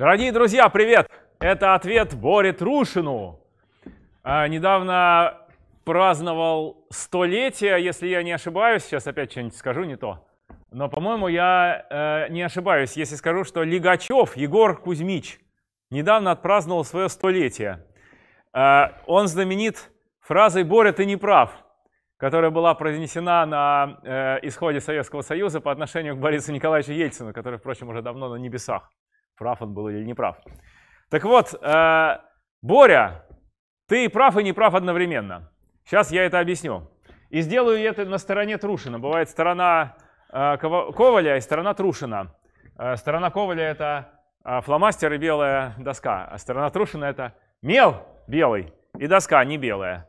Дорогие друзья, привет! Это ответ Боре Трушину. А, недавно праздновал столетие, если я не ошибаюсь. Сейчас опять что-нибудь скажу не то. Но, по-моему, я э, не ошибаюсь, если скажу, что Лигачев Егор Кузьмич недавно отпраздновал свое столетие. Э, он знаменит фразой «Боря, ты не прав», которая была произнесена на э, исходе Советского Союза по отношению к Борису Николаевичу Ельцину, который, впрочем, уже давно на небесах прав он был или не прав. Так вот, э, Боря, ты и прав, и не прав одновременно. Сейчас я это объясню. И сделаю это на стороне Трушина. Бывает сторона э, Коваля и сторона Трушина. Э, сторона Коваля — это э, фломастер и белая доска, а сторона Трушина — это мел белый и доска а не белая.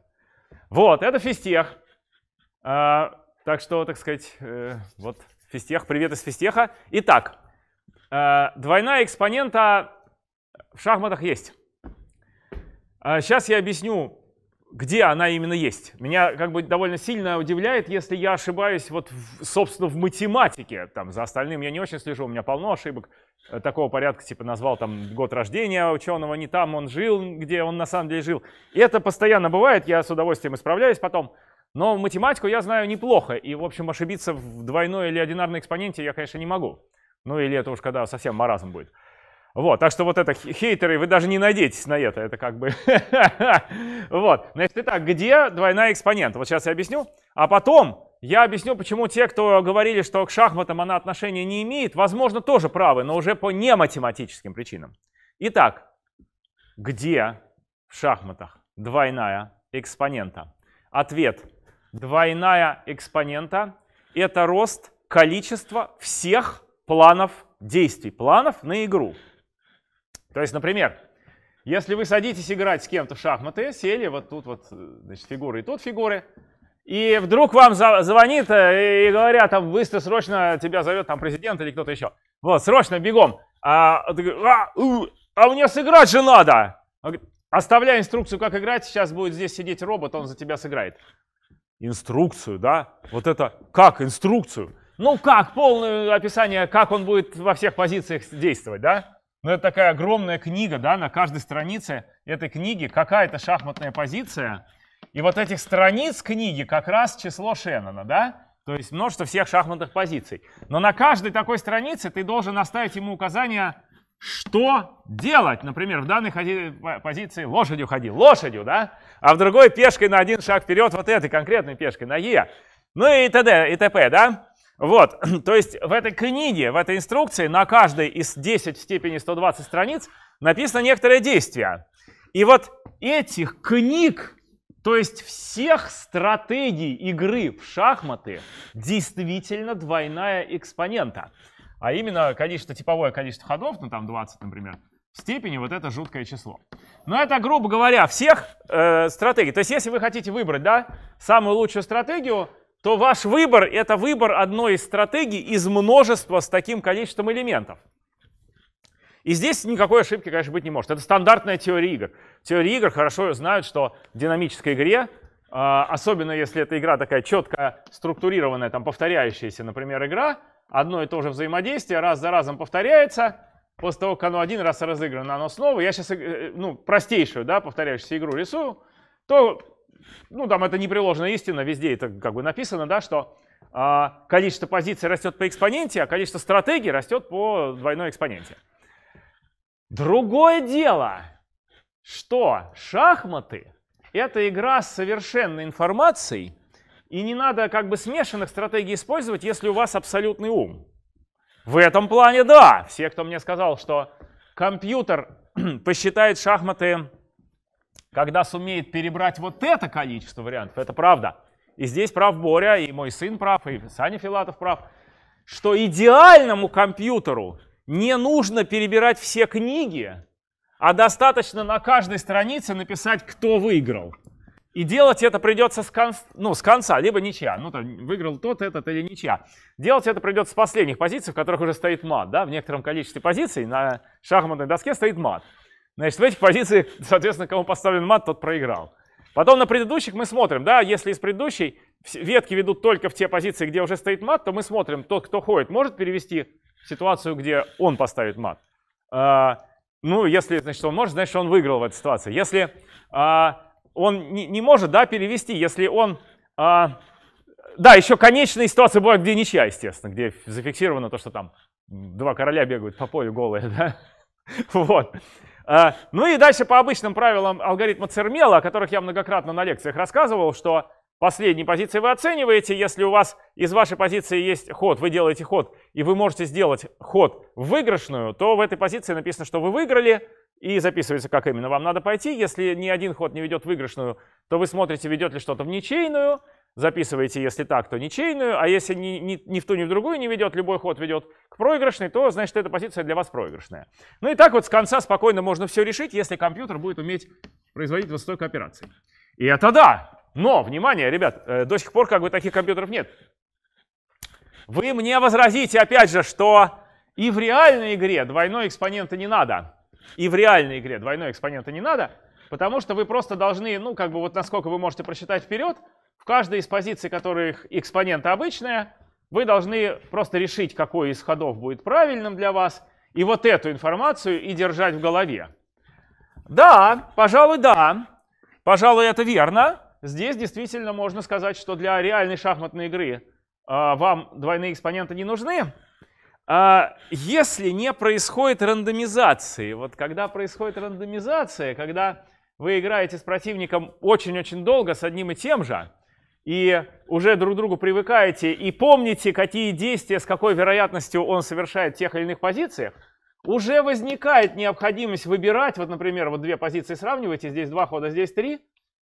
Вот, это физтех. Э, так что, так сказать, э, вот физтех. Привет из физтеха. Итак, Э, двойная экспонента в шахматах есть. Сейчас э, я объясню, где она именно есть. Меня как бы довольно сильно удивляет, если я ошибаюсь вот, в, собственно, в математике. Там за остальным я не очень слежу, у меня полно ошибок э, такого порядка, типа назвал там год рождения ученого, не там он жил, где он на самом деле жил. И это постоянно бывает, я с удовольствием исправляюсь потом. Но математику я знаю неплохо, и, в общем, ошибиться в двойной или одинарной экспоненте я, конечно, не могу. Ну или это уж когда совсем маразм будет. Вот, так что вот это хейтеры, вы даже не надейтесь на это, это как бы... вот, значит, итак, где двойная экспонента? Вот сейчас я объясню, а потом я объясню, почему те, кто говорили, что к шахматам она отношения не имеет, возможно, тоже правы, но уже по нематематическим причинам. Итак, где в шахматах двойная экспонента? Ответ. Двойная экспонента — это рост количества всех планов действий, планов на игру. То есть, например, если вы садитесь играть с кем-то в шахматы, сели вот тут вот, значит, фигуры и тут фигуры, и вдруг вам звонит э, и говорят, там быстро, срочно тебя зовет там президент или кто-то еще. Вот, срочно, бегом. А, а, а мне сыграть же надо. Оставляй инструкцию, как играть, сейчас будет здесь сидеть робот, он за тебя сыграет. Инструкцию, да? Вот это, как инструкцию? Ну как, полное описание, как он будет во всех позициях действовать, да? Ну это такая огромная книга, да, на каждой странице этой книги какая-то шахматная позиция. И вот этих страниц книги как раз число Шеннона, да? То есть множество всех шахматных позиций. Но на каждой такой странице ты должен оставить ему указание, что делать. Например, в данной ходи, позиции лошадью ходи, лошадью, да? А в другой пешкой на один шаг вперед, вот этой конкретной пешкой, на Е. Ну и т.д. и т.п., да? Вот, то есть в этой книге, в этой инструкции на каждой из 10 в степени 120 страниц написано некоторое действие. И вот этих книг, то есть всех стратегий игры в шахматы, действительно двойная экспонента. А именно количество, типовое количество ходов, ну там 20, например, в степени вот это жуткое число. Но это, грубо говоря, всех э, стратегий. То есть если вы хотите выбрать, да, самую лучшую стратегию, то ваш выбор – это выбор одной из стратегий из множества с таким количеством элементов. И здесь никакой ошибки, конечно, быть не может. Это стандартная теория игр. Теории игр хорошо знают, что в динамической игре, а, особенно если эта игра такая четко структурированная, там повторяющаяся, например, игра, одно и то же взаимодействие раз за разом повторяется, после того, как оно один раз разыграно, оно снова. Я сейчас, э, э, ну, простейшую, да, повторяющуюся игру рисую, то ну там это не приложена истина, везде это как бы написано, да, что а, количество позиций растет по экспоненте, а количество стратегий растет по двойной экспоненте. Другое дело, что шахматы — это игра с совершенной информацией, и не надо как бы смешанных стратегий использовать, если у вас абсолютный ум. В этом плане да. Все, кто мне сказал, что компьютер посчитает шахматы когда сумеет перебрать вот это количество вариантов, это правда. И здесь прав Боря, и мой сын прав, и Саня Филатов прав, что идеальному компьютеру не нужно перебирать все книги, а достаточно на каждой странице написать, кто выиграл. И делать это придется с, кон... ну, с конца, либо ничья. Ну, там, выиграл тот, этот или ничья. Делать это придется с последних позиций, в которых уже стоит мат. Да? В некотором количестве позиций на шахматной доске стоит мат. Значит, в этих позициях, соответственно, кому поставлен мат, тот проиграл. Потом на предыдущих мы смотрим, да, если из предыдущей ветки ведут только в те позиции, где уже стоит мат, то мы смотрим, тот, кто ходит, может перевести ситуацию, где он поставит мат. А, ну, если, значит, он может, значит, он выиграл в этой ситуации. Если а, он не, не может, да, перевести, если он... А, да, еще конечная ситуация была где ничья, естественно, где зафиксировано то, что там два короля бегают по полю голые, да? Вот. А, ну и дальше по обычным правилам алгоритма Цермела, о которых я многократно на лекциях рассказывал, что последние позиции вы оцениваете. Если у вас из вашей позиции есть ход, вы делаете ход, и вы можете сделать ход в выигрышную, то в этой позиции написано, что вы выиграли, и записывается, как именно вам надо пойти. Если ни один ход не ведет в выигрышную, то вы смотрите, ведет ли что-то в ничейную записываете, если так, то ничейную, а если ни, ни, ни в ту, ни в другую не ведет, любой ход ведет к проигрышной, то значит эта позиция для вас проигрышная. Ну и так вот с конца спокойно можно все решить, если компьютер будет уметь производить высокой операции. И это да! Но, внимание, ребят, э, до сих пор как бы таких компьютеров нет. Вы мне возразите, опять же, что и в реальной игре двойной экспонента не надо. И в реальной игре двойной экспонента не надо, потому что вы просто должны, ну, как бы вот насколько вы можете просчитать вперед, в каждой из позиций, которых экспонента обычная, вы должны просто решить, какой из ходов будет правильным для вас, и вот эту информацию и держать в голове. Да, пожалуй, да. Пожалуй, это верно. Здесь действительно можно сказать, что для реальной шахматной игры э, вам двойные экспоненты не нужны. Э, если не происходит рандомизации, вот когда происходит рандомизация, когда вы играете с противником очень-очень долго с одним и тем же, и уже друг к другу привыкаете и помните, какие действия, с какой вероятностью он совершает в тех или иных позициях, уже возникает необходимость выбирать, вот, например, вот две позиции сравниваете, здесь два хода, здесь три,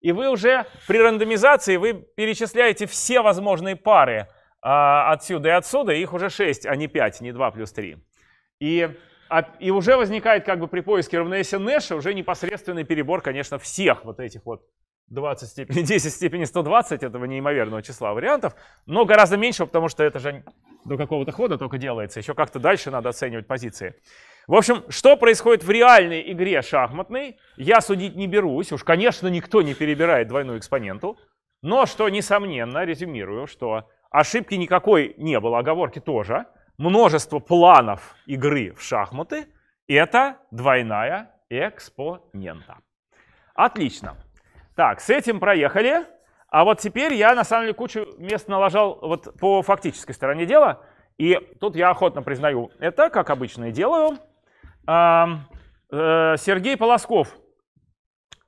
и вы уже при рандомизации вы перечисляете все возможные пары а, отсюда и отсюда, их уже 6, а не 5, не 2 плюс 3. И, а, и уже возникает как бы при поиске равновесия Нэша уже непосредственный перебор, конечно, всех вот этих вот 20 степени, 10 степени 120 этого неимоверного числа вариантов, но гораздо меньше, потому что это же до какого-то хода только делается, еще как-то дальше надо оценивать позиции. В общем, что происходит в реальной игре шахматной, я судить не берусь, уж, конечно, никто не перебирает двойную экспоненту, но что, несомненно, резюмирую, что ошибки никакой не было, оговорки тоже, множество планов игры в шахматы — это двойная экспонента. Отлично. Так, с этим проехали. А вот теперь я, на самом деле, кучу мест налажал вот по фактической стороне дела. И тут я охотно признаю это, как обычно и делаю. Э, Сергей Полосков.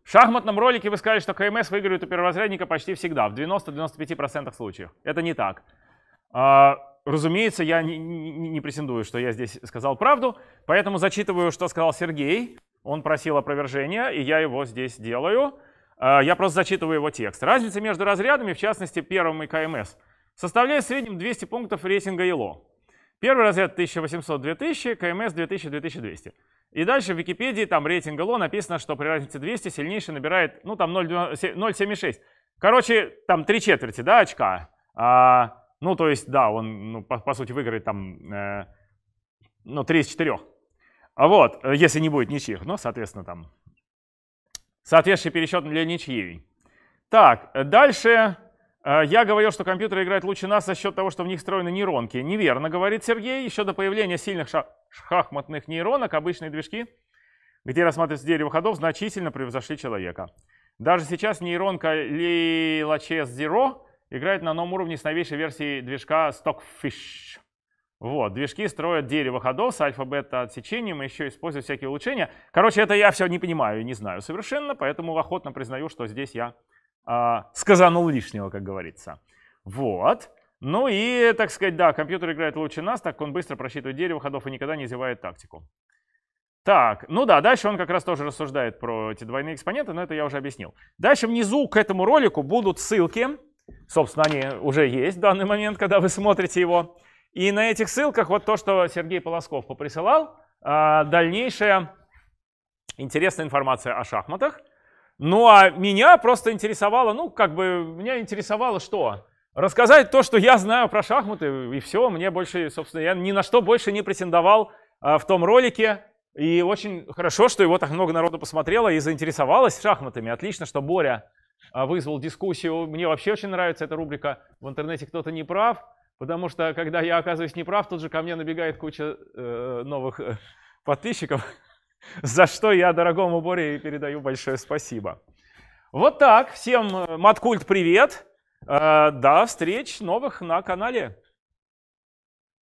В шахматном ролике вы сказали, что КМС выигрывает у перворазрядника почти всегда, в 90-95% случаев. Это не так. А, разумеется, я не, не претендую, что я здесь сказал правду, поэтому зачитываю, что сказал Сергей. Он просил опровержения, и я его здесь делаю. А, я просто зачитываю его текст. Разница между разрядами, в частности первым и КМС, составляет в среднем 200 пунктов рейтинга ИЛО. Первый разряд 1800-2000, КМС 2000-2200. И дальше в Википедии там рейтинг ИЛО написано, что при разнице 200 сильнейший набирает, ну там 0,76. Короче, там три четверти, да, очка. А, ну, то есть, да, он, ну, по, по сути, выиграет там, э, ну, 3 из 4. А вот, э, если не будет ничьих, но, соответственно, там Соответствующий пересчет для ничьей. Так, дальше э, я говорил, что компьютеры играют лучше нас за счет того, что в них встроены нейронки. Неверно, говорит Сергей. Еще до появления сильных шахматных нейронок обычные движки, где рассматривается дерево ходов, значительно превзошли человека. Даже сейчас нейронка Lila Chess Zero играет на новом уровне с новейшей версией движка Stockfish. Вот, движки строят дерево ходов с альфа-бета отсечением и еще используют всякие улучшения. Короче, это я все не понимаю и не знаю совершенно, поэтому охотно признаю, что здесь я э, сказанул лишнего, как говорится. Вот. Ну и, так сказать, да, компьютер играет лучше нас, так он быстро просчитывает дерево ходов и никогда не изъявляет тактику. Так, ну да, дальше он как раз тоже рассуждает про эти двойные экспоненты, но это я уже объяснил. Дальше внизу к этому ролику будут ссылки. Собственно, они уже есть в данный момент, когда вы смотрите его. И на этих ссылках вот то, что Сергей Полосков поприсылал, а, дальнейшая интересная информация о шахматах. Ну а меня просто интересовало, ну как бы меня интересовало что? Рассказать то, что я знаю про шахматы, и все, мне больше, собственно, я ни на что больше не претендовал а, в том ролике. И очень хорошо, что его так много народу посмотрело и заинтересовалось шахматами. Отлично, что Боря а, вызвал дискуссию. Мне вообще очень нравится эта рубрика «В интернете кто-то не прав». Потому что, когда я оказываюсь неправ, тут же ко мне набегает куча э, новых э, подписчиков, за что я дорогому Боре передаю большое спасибо. Вот так. Всем э, Маткульт привет. Э, до встреч новых на канале.